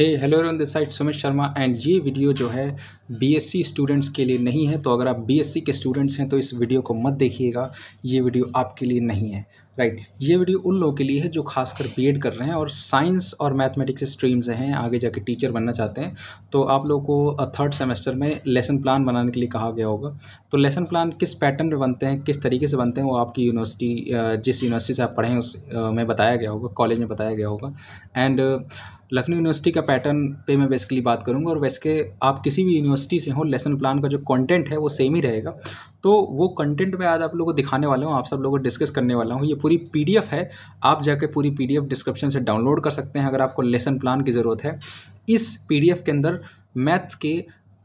Hey hello everyone this side Sumit Sharma and ये video जो है बीएससी स्टूडेंट्स के लिए नहीं है तो अगर आप बीएससी के स्टूडेंट्स हैं तो इस वीडियो को मत देखिएगा ये वीडियो आपके लिए नहीं है राइट right. ये वीडियो उन लोगों के लिए है जो खासकर बीएड कर रहे हैं और साइंस और मैथमेटिक्स स्ट्रीम्स हैं आगे जाके टीचर बनना चाहते हैं तो आप लोगों को थर्ड सेमेस्टर में लेसन प्लान बनाने के लिए कहा गया होगा तो लेसन प्लान किस पैटर्न में बनते हैं किस तरीके से बनते हैं वो आपकी यूनिवर्सिटी जिस यूनिवर्सिटी से आप पढ़ें उस में बताया गया होगा कॉलेज में बताया गया होगा एंड लखनऊ यूनिवर्सिटी का पैटर्न पे मैं बेसिकली बात करूँगा और वैसे के आप किसी भी यूनिवर्सिटी से हो लेसन प्लान का जो कंटेंट है वो सेम ही रहेगा तो वो कंटेंट मैं आज आप लोगों को दिखाने वाला हूँ आप सब लोगों को डिस्कस करने वाला हूँ ये पूरी पीडीएफ है आप जाके पूरी पीडीएफ डिस्क्रिप्शन से डाउनलोड कर सकते हैं अगर आपको लेसन प्लान की ज़रूरत है इस पी के अंदर मैथ्स के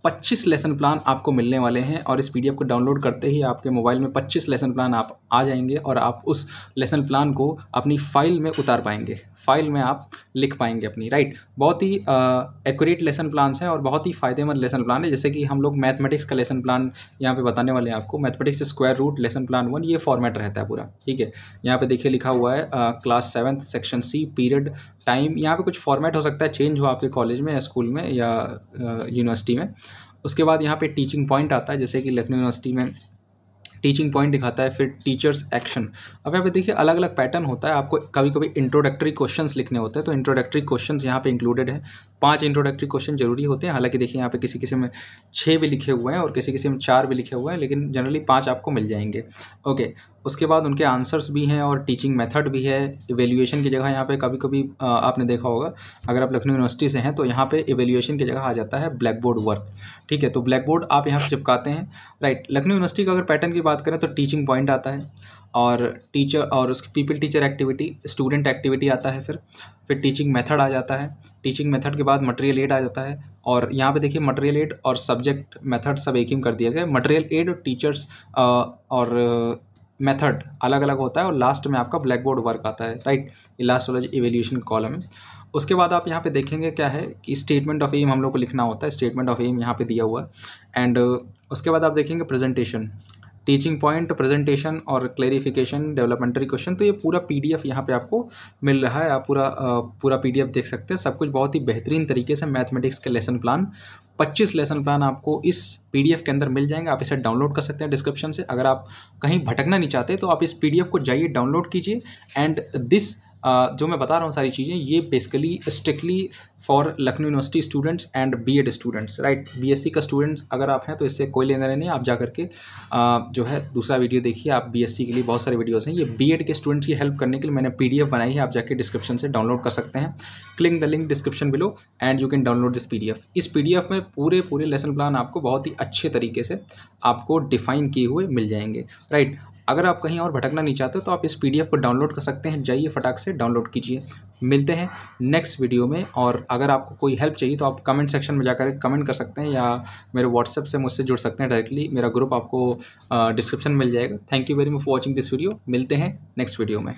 25 लेसन प्लान आपको मिलने वाले हैं और इस पीडीएफ को डाउनलोड करते ही आपके मोबाइल में 25 लेसन प्लान आप आ जाएंगे और आप उस लेसन प्लान को अपनी फ़ाइल में उतार पाएंगे फ़ाइल में आप लिख पाएंगे अपनी राइट बहुत ही एक्यूरेट लेसन प्लान्स हैं और बहुत ही फ़ायदेमंद लेसन प्लान है जैसे कि हम लोग मैथमेटिक्स का लेसन प्लान यहाँ पर बताने वाले हैं आपको mathematics square root lesson plan one ये फॉर्मेट रहता है पूरा ठीक है यहाँ पर देखिए लिखा हुआ है class seventh section C period time यहाँ पर कुछ फॉर्मेट हो सकता है चेंज हो आपके कॉलेज में या स्कूल में या यूनिवर्सिटी में उसके बाद यहाँ पे टीचिंग पॉइंट आता है जैसे कि लखनऊ यूनिवर्सिटी में टीचिंग पॉइंट दिखाता है फिर टीचर्स एक्शन अब यहाँ पे देखिए अलग अलग पैटर्न होता है आपको कभी कभी इंट्रोडक्टरी क्वेश्चंस लिखने होते हैं तो इंट्रोडक्टरी क्वेश्चंस यहाँ पे इंक्लूडेड है पांच इंट्रोडक्टरी क्वेश्चन जरूरी होते हैं हालांकि देखिए यहाँ पे किसी किसी में छः भी लिखे हुए हैं और किसी किसी में चार भी लिखे हुए हैं लेकिन जनरली पाँच आपको मिल जाएंगे ओके उसके बाद उनके आंसर्स भी हैं और टीचिंग मेथड भी है एवेल्यूएशन की जगह यहाँ पे कभी कभी आपने देखा होगा अगर आप लखनऊ यूनिवर्सिटी से हैं तो यहाँ पे एवेल्यूएशन की जगह आ जाता है ब्लैक बोर्ड वर्क ठीक है तो ब्लैक बोर्ड आप यहाँ पर चिपकाते हैं राइट लखनऊ यूनिवर्सिटी का अगर पैटर्न की बात करें तो टीचिंग पॉइंट आता है और टीचर और उसकी pupil teacher activity student activity आता है फिर फिर टीचिंग मेथड आ जाता है टीचिंग मेथड के बाद मटेरियल एड आ जाता है और यहाँ पे देखिए मटेरियल एड और सब्जेक्ट मेथड सब एक ही कर दिया गया मटेरियल एड और टीचर्स और मेथड अलग अलग होता है और लास्ट में आपका ब्लैक बोर्ड वर्क आता है राइट लास्ट वाला इवेल्यूशन कॉलम है उसके बाद आप यहाँ पे देखेंगे क्या है कि स्टेटमेंट ऑफ एम हम लोग को लिखना होता है स्टेटमेंट ऑफ एम यहाँ पे दिया हुआ है एंड उसके बाद आप देखेंगे प्रेजेंटेशन टीचिंग पॉइंट प्रेजेंटेशन और क्लेरिफिकेशन डेवलपमेंटरी क्वेश्चन तो ये पूरा पी डी एफ यहाँ पर आपको मिल रहा है आप पूरा पूरा पी डी एफ देख सकते हैं सब कुछ बहुत ही बेहतरीन तरीके से मैथमेटिक्स के लेसन प्लान पच्चीस लेसन प्लान आपको इस पी के अंदर मिल जाएंगे आप इसे डाउनलोड कर सकते हैं डिस्क्रिप्शन से अगर आप कहीं भटकना नहीं चाहते तो आप इस पी को जाइए डाउनलोड कीजिए एंड दिस जो मैं बता रहा हूँ सारी चीज़ें ये basically strictly for Lucknow university students and BEd students right BSc का स्टूडेंट्स अगर आप हैं तो इससे कोई लेना देना नहीं आप जा करके जो है दूसरा वीडियो देखिए आप बीएससी के लिए बहुत सारे वीडियोज़ हैं ये बीएड के स्टूडेंट्स की हेल्प करने के लिए मैंने पीडीएफ बनाई है आप जाके डिस्क्रिप्शन से डाउनलोड कर सकते हैं click the link description below and you can download this P इस पी में पूरे पूरे लेसन प्लान आपको बहुत ही अच्छे तरीके से आपको डिफाइन किए हुए मिल जाएंगे राइट अगर आप कहीं और भटकना नहीं चाहते तो आप इस पीडीएफ को डाउनलोड कर सकते हैं जाइए फटाक से डाउनलोड कीजिए मिलते हैं नेक्स्ट वीडियो में और अगर आपको कोई हेल्प चाहिए तो आप कमेंट सेक्शन में जाकर कमेंट कर सकते हैं या मेरे व्हाट्सएप से मुझसे जुड़ सकते हैं डायरेक्टली मेरा ग्रुप आपको डिस्क्रिप्शन मिल जाएगा thank you very much for watching this video मिलते हैं नेक्स्ट वीडियो में